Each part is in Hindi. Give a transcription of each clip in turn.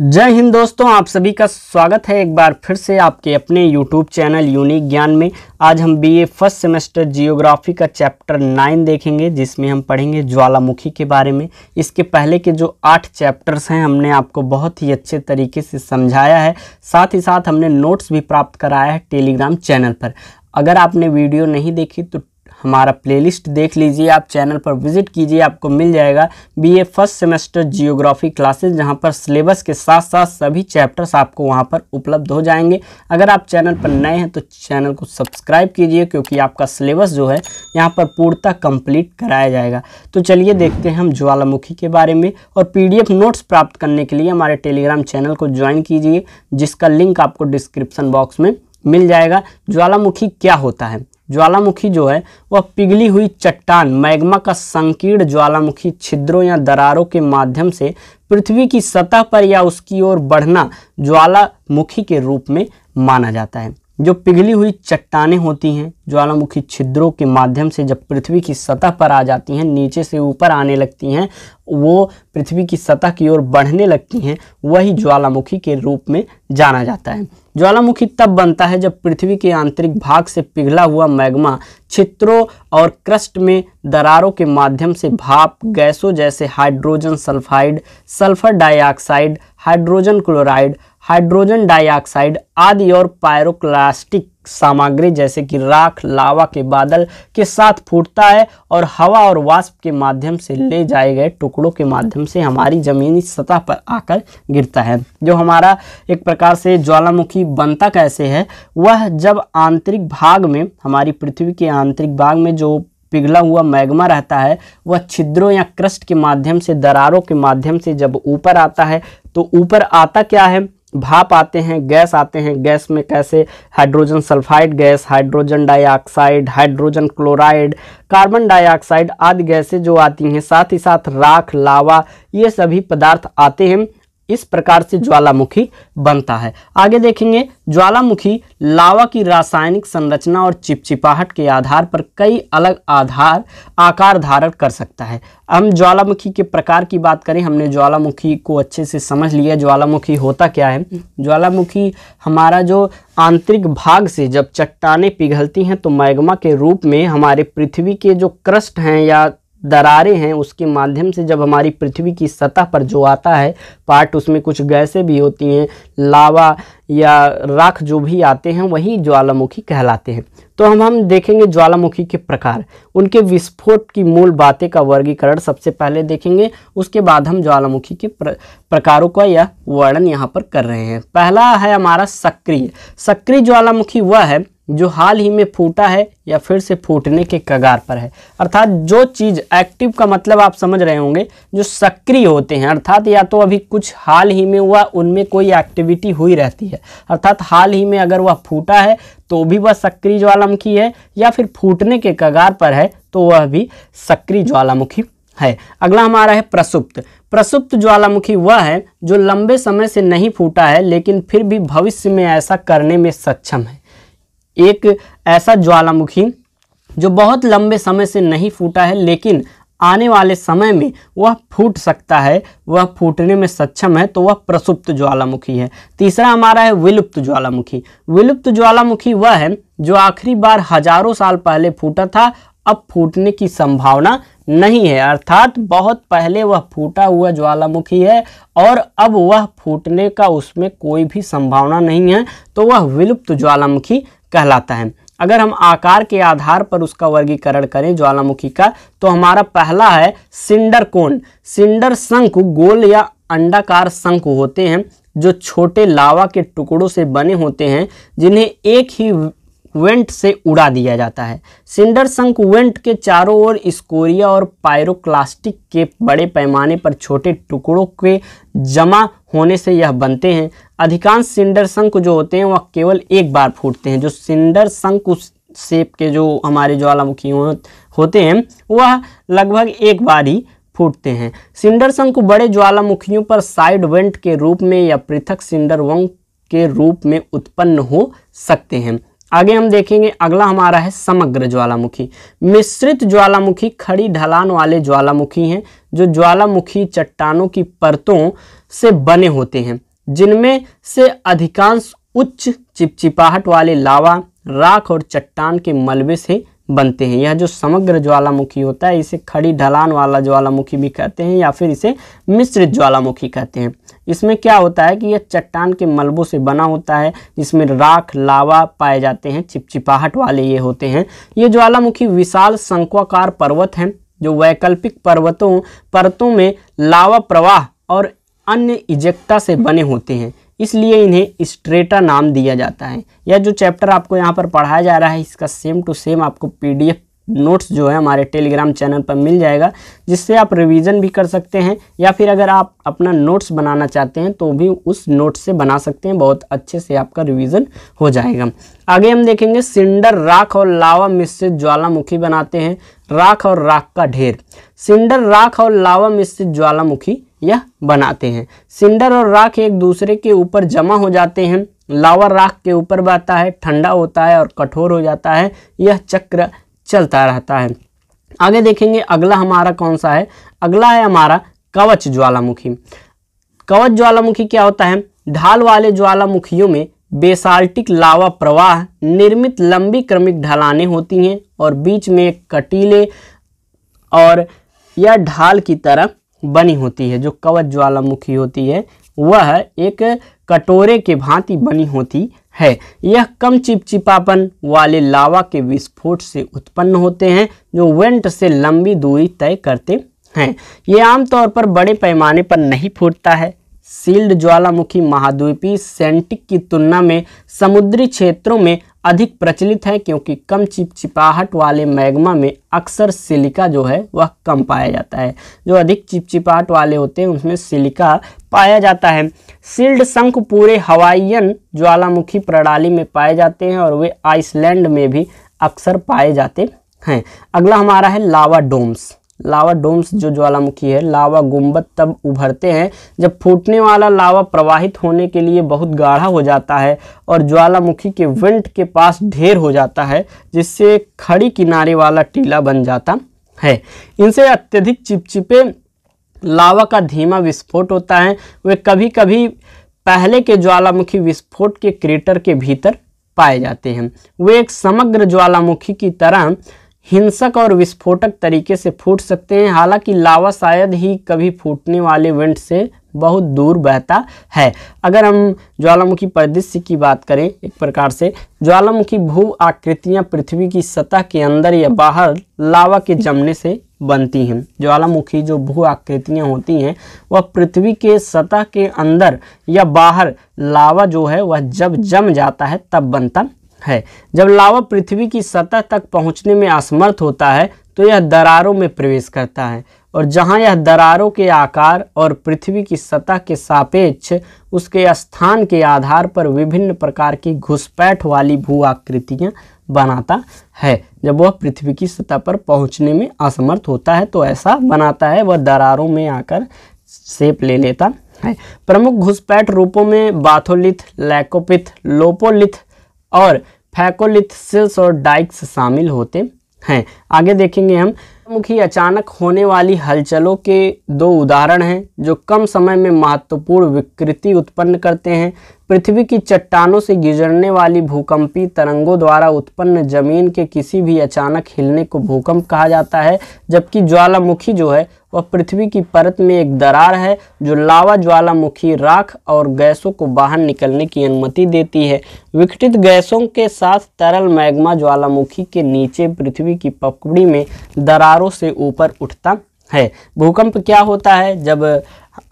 जय हिंद दोस्तों आप सभी का स्वागत है एक बार फिर से आपके अपने YouTube चैनल यूनिक ज्ञान में आज हम बीए फर्स्ट सेमेस्टर जियोग्राफी का चैप्टर नाइन देखेंगे जिसमें हम पढ़ेंगे ज्वालामुखी के बारे में इसके पहले के जो आठ चैप्टर्स हैं हमने आपको बहुत ही अच्छे तरीके से समझाया है साथ ही साथ हमने नोट्स भी प्राप्त कराया है टेलीग्राम चैनल पर अगर आपने वीडियो नहीं देखी तो हमारा प्लेलिस्ट देख लीजिए आप चैनल पर विजिट कीजिए आपको मिल जाएगा BA first semester geography classes जहां पर सिलेबस के साथ साथ सभी चैप्टर्स आपको वहां पर उपलब्ध हो जाएंगे अगर आप चैनल पर नए हैं तो चैनल को सब्सक्राइब कीजिए क्योंकि आपका सिलेबस जो है यहां पर पूर्णतः कंप्लीट कराया जाएगा तो चलिए देखते हैं हम ज्वालामुखी के बारे में और पी नोट्स प्राप्त करने के लिए हमारे टेलीग्राम चैनल को ज्वाइन कीजिए जिसका लिंक आपको डिस्क्रिप्सन बॉक्स में मिल जाएगा ज्वालामुखी क्या होता है ज्वालामुखी जो है वह पिघली हुई चट्टान मैग्मा का संकीर्ण ज्वालामुखी छिद्रों या दरारों के माध्यम से पृथ्वी की सतह पर या उसकी ओर बढ़ना ज्वालामुखी के रूप में माना जाता है जो पिघली हुई चट्टाने होती हैं ज्वालामुखी छिद्रों के माध्यम से जब पृथ्वी की सतह पर आ जाती हैं नीचे से ऊपर आने लगती हैं वो पृथ्वी की सतह की ओर बढ़ने लगती हैं वही ज्वालामुखी के रूप में जाना जाता है ज्वालामुखी तब बनता है जब पृथ्वी के आंतरिक भाग से पिघला हुआ मैग्मा छित्रों और क्रस्ट में दरारों के माध्यम से भाप गैसों जैसे hydrogen sulphide sulphur dioxide hydrogen chloride hydrogen dioxide आदि और पायरोक्लास्टिक सामग्री जैसे कि राख लावा के बादल के साथ फूटता है और हवा और वाष्प के माध्यम से ले जाए गए टुकड़ों के माध्यम से हमारी ज़मीनी सतह पर आकर गिरता है जो हमारा एक प्रकार से ज्वालामुखी बनता कैसे है वह जब आंतरिक भाग में हमारी पृथ्वी के आंतरिक भाग में जो पिघला हुआ मैग्मा रहता है वह छिद्रों या क्रस्ट के माध्यम से दरारों के माध्यम से जब ऊपर आता है तो ऊपर आता क्या है भाप आते हैं गैस आते हैं गैस में कैसे hydrogen sulphide gas hydrogen dioxide hydrogen chloride carbon dioxide आदि गैसें जो आती हैं साथ ही साथ राख लावा ये सभी पदार्थ आते हैं इस प्रकार से ज्वालामुखी बनता है आगे देखेंगे ज्वालामुखी लावा की रासायनिक संरचना और चिपचिपाहट के आधार पर कई अलग आधार आकार धारण कर सकता है हम ज्वालामुखी के प्रकार की बात करें हमने ज्वालामुखी को अच्छे से समझ लिया ज्वालामुखी होता क्या है ज्वालामुखी हमारा जो आंतरिक भाग से जब चट्टाने पिघलती हैं तो मैग्मा के रूप में हमारे पृथ्वी के जो क्रस्ट हैं या दरारें हैं उसके माध्यम से जब हमारी पृथ्वी की सतह पर जो आता है पार्ट उसमें कुछ गैसें भी होती हैं लावा या राख जो भी आते हैं वही ज्वालामुखी कहलाते हैं तो हम हम देखेंगे ज्वालामुखी के प्रकार उनके विस्फोट की मूल बातें का वर्गीकरण सबसे पहले देखेंगे उसके बाद हम ज्वालामुखी के प्र, प्रकारों का यह वर्णन यहाँ पर कर रहे हैं पहला है हमारा सक्रिय सक्रिय ज्वालामुखी वह है जो हाल ही में फूटा है या फिर से फूटने के कगार पर है अर्थात जो चीज़ एक्टिव का मतलब आप समझ रहे होंगे जो सक्रिय होते हैं अर्थात या तो अभी कुछ हाल ही में हुआ उनमें कोई एक्टिविटी हुई रहती है अर्थात हाल ही में अगर वह फूटा है तो भी वह सक्रिय ज्वालामुखी है या फिर फूटने के कगार पर है तो वह भी सक्रिय ज्वालामुखी है अगला हमारा है प्रसुप्त प्रसुप्त ज्वालामुखी वह है जो लंबे समय से नहीं फूटा है लेकिन फिर भी भविष्य में ऐसा करने में सक्षम है एक ऐसा ज्वालामुखी जो बहुत लंबे समय से नहीं फूटा है लेकिन आने वाले समय में वह फूट सकता है वह फूटने में सक्षम है तो वह प्रसुप्त ज्वालामुखी है तीसरा हमारा है विलुप्त ज्वालामुखी विलुप्त ज्वालामुखी वह है जो आखिरी बार हजारों साल पहले फूटा था अब फूटने की संभावना नहीं है अर्थात बहुत पहले वह फूटा हुआ ज्वालामुखी है और अब वह फूटने का उसमें कोई भी संभावना नहीं है तो वह विलुप्त ज्वालामुखी कहलाता है अगर हम आकार के आधार पर उसका वर्गीकरण करें ज्वालामुखी का तो हमारा पहला है सिंडर कोन सिंडर शंकु गोल या अंडाकार शंकु होते हैं जो छोटे लावा के टुकड़ों से बने होते हैं जिन्हें एक ही वेंट से उड़ा दिया जाता है सिंडर वेंट के चारों ओर स्कोरिया और पायरोक्लास्टिक के बड़े पैमाने पर छोटे टुकड़ों के जमा होने से यह बनते हैं अधिकांश सिंडर संक जो होते हैं वह केवल एक बार फूटते हैं जो सिंडर संक शेप के जो हमारे ज्वालामुखी होते हैं वह लगभग एक बार ही फूटते हैं सिंडर संक बड़े ज्वालामुखियों पर साइड वेंट के रूप में या पृथक सिंडर वंक के रूप में उत्पन्न हो सकते हैं आगे हम देखेंगे अगला हमारा है समग्र ज्वालामुखी मिश्रित ज्वालामुखी खड़ी ढलान वाले ज्वालामुखी हैं जो ज्वालामुखी चट्टानों की परतों से बने होते हैं जिनमें से अधिकांश उच्च चिपचिपाहट वाले लावा राख और चट्टान के मलबे से बनते हैं यह जो समग्र ज्वालामुखी होता है इसे खड़ी ढलान वाला ज्वालामुखी भी कहते हैं या फिर इसे मिश्रित ज्वालामुखी कहते हैं इसमें क्या होता है कि यह चट्टान के मलबों से बना होता है जिसमें राख लावा पाए जाते हैं चिपचिपाहट वाले ये होते हैं ये ज्वालामुखी विशाल संकवाकार पर्वत हैं जो वैकल्पिक पर्वतों परतों में लावा प्रवाह और अन्य इजेक्टा से बने होते हैं इसलिए इन्हें स्ट्रेटा नाम दिया जाता है यह जो चैप्टर आपको यहाँ पर पढ़ाया जा रहा है इसका सेम टू सेम आपको पीडीएफ नोट्स जो है हमारे टेलीग्राम चैनल पर मिल जाएगा जिससे आप रिवीजन भी कर सकते हैं या फिर अगर आप अपना नोट्स बनाना चाहते हैं तो भी उस नोट्स से बना सकते हैं बहुत अच्छे से आपका रिवीजन हो जाएगा आगे हम देखेंगे सिंडर राख और लावा मिश्रित ज्वालामुखी बनाते हैं राख और राख का ढेर सिंडर राख और लावा मिश्रित ज्वालामुखी यह बनाते हैं सिंडर और राख एक दूसरे के ऊपर जमा हो जाते हैं लावा राख के ऊपर बहता है ठंडा होता है और कठोर हो जाता है यह चक्र चलता रहता है आगे देखेंगे अगला हमारा कौन सा है अगला है हमारा कवच ज्वालामुखी कवच ज्वालामुखी क्या होता है ढाल वाले ज्वालामुखियों में बेसाल्टिक लावा प्रवाह निर्मित लंबी क्रमिक ढलाने होती हैं और बीच में कटीले और यह ढाल की तरह बनी होती है जो कवच ज्वालामुखी होती है वह एक कटोरे के भांति बनी होती है यह कम चिपचिपापन वाले लावा के विस्फोट से उत्पन्न होते हैं जो वेंट से लंबी दूरी तय करते हैं ये आमतौर पर बड़े पैमाने पर नहीं फूटता है सील्ड ज्वालामुखी महाद्वीपी सेंटिक की तुलना में समुद्री क्षेत्रों में अधिक प्रचलित है क्योंकि कम चिपचिपाहट वाले मैग्मा में अक्सर सिलिका जो है वह कम पाया जाता है जो अधिक चिपचिपाहट वाले होते हैं उसमें सिलिका पाया जाता है सील्ड शंख पूरे हवाईयन ज्वालामुखी प्रणाली में पाए जाते हैं और वे आइसलैंड में भी अक्सर पाए जाते हैं अगला हमारा है लावा डोम्स लावा डोम्स जो ज्वालामुखी है लावा गुम्बद तब उभरते हैं जब फूटने वाला लावा प्रवाहित होने के लिए बहुत गाढ़ा हो जाता है और ज्वालामुखी के वेंट के पास ढेर हो जाता है जिससे खड़ी किनारे वाला टीला बन जाता है इनसे अत्यधिक चिपचिपे लावा का धीमा विस्फोट होता है वे कभी कभी पहले के ज्वालामुखी विस्फोट के क्रेटर के भीतर पाए जाते हैं वे एक समग्र ज्वालामुखी की तरह हिंसक और विस्फोटक तरीके से फूट सकते हैं हालांकि लावा शायद ही कभी फूटने वाले वेंट से बहुत दूर बहता है अगर हम ज्वालामुखी परिदृश्य की बात करें एक प्रकार से ज्वालामुखी भू आकृतियां पृथ्वी की सतह के अंदर या बाहर लावा के जमने से बनती हैं ज्वालामुखी जो भू आकृतियां होती हैं वह पृथ्वी के सतह के अंदर या बाहर लावा जो है वह जब जम जाता है तब बनता है जब लावा पृथ्वी की सतह तक पहुंचने में असमर्थ होता है तो यह दरारों में प्रवेश करता है और जहां यह दरारों के आकार और पृथ्वी की सतह के सापेक्ष उसके स्थान के आधार पर विभिन्न प्रकार की घुसपैठ वाली भू आकृतियाँ बनाता है जब वह पृथ्वी की सतह पर पहुंचने में असमर्थ होता है तो ऐसा बनाता है वह दरारों में आकर सेप ले लेता है प्रमुख घुसपैठ रूपों में बाथोलिथ लैकोपिथ लोपोलिथ और फैकोलिथसिस और डाइक्स शामिल होते हैं आगे देखेंगे हम मुखी अचानक होने वाली हलचलों के दो उदाहरण हैं जो कम समय में महत्वपूर्ण विकृति उत्पन्न करते हैं पृथ्वी की चट्टानों से गुजरने वाली भूकंपी तरंगों द्वारा उत्पन्न जमीन के किसी भी अचानक हिलने को भूकंप कहा जाता है जबकि ज्वालामुखी जो है वह पृथ्वी की परत में एक दरार है जो लावा ज्वालामुखी राख और गैसों को बाहर निकलने की अनुमति देती है विकटित गैसों के साथ तरल मैग्मा ज्वालामुखी के नीचे पृथ्वी की पकड़ी में दरारों से ऊपर उठता है भूकंप क्या होता है जब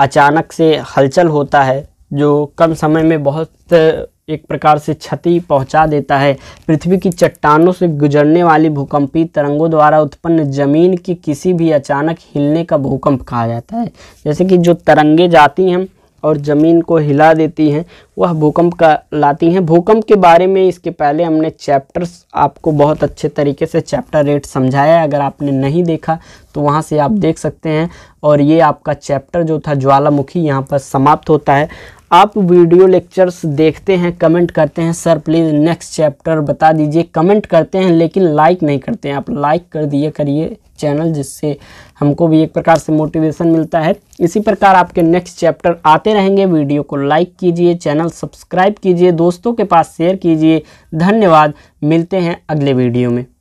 अचानक से हलचल होता है जो कम समय में बहुत एक प्रकार से क्षति पहुंचा देता है पृथ्वी की चट्टानों से गुजरने वाली भूकंपी तरंगों द्वारा उत्पन्न जमीन की किसी भी अचानक हिलने का भूकंप कहा जाता है जैसे कि जो तरंगे जाती हैं और ज़मीन को हिला देती हैं वह भूकंप का लाती हैं भूकंप के बारे में इसके पहले हमने चैप्टर्स आपको बहुत अच्छे तरीके से चैप्टर रेट समझाया है अगर आपने नहीं देखा तो वहाँ से आप देख सकते हैं और ये आपका चैप्टर जो था ज्वालामुखी यहाँ पर समाप्त होता है आप वीडियो लेक्चर्स देखते हैं कमेंट करते हैं सर प्लीज़ नेक्स्ट चैप्टर बता दीजिए कमेंट करते हैं लेकिन लाइक नहीं करते हैं आप लाइक कर दिए करिए चैनल जिससे हमको भी एक प्रकार से मोटिवेशन मिलता है इसी प्रकार आपके नेक्स्ट चैप्टर आते रहेंगे वीडियो को लाइक कीजिए चैनल सब्सक्राइब कीजिए दोस्तों के पास शेयर कीजिए धन्यवाद मिलते हैं अगले वीडियो में